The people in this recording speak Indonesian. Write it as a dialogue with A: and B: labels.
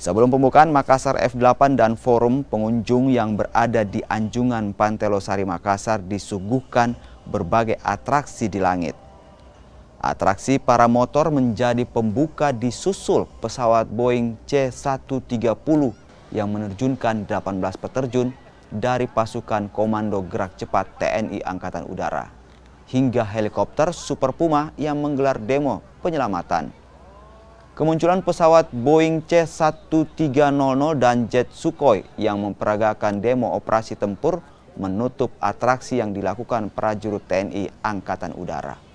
A: Sebelum pembukaan, Makassar F8 dan forum pengunjung yang berada di Anjungan Pantelosari Makassar disuguhkan berbagai atraksi di langit. Atraksi para motor menjadi pembuka disusul pesawat Boeing C-130 yang menerjunkan 18 peterjun dari pasukan Komando Gerak Cepat TNI Angkatan Udara hingga helikopter Super Puma yang menggelar demo penyelamatan Kemunculan pesawat Boeing C-1300 dan jet Sukhoi yang memperagakan demo operasi tempur menutup atraksi yang dilakukan prajurit TNI Angkatan Udara.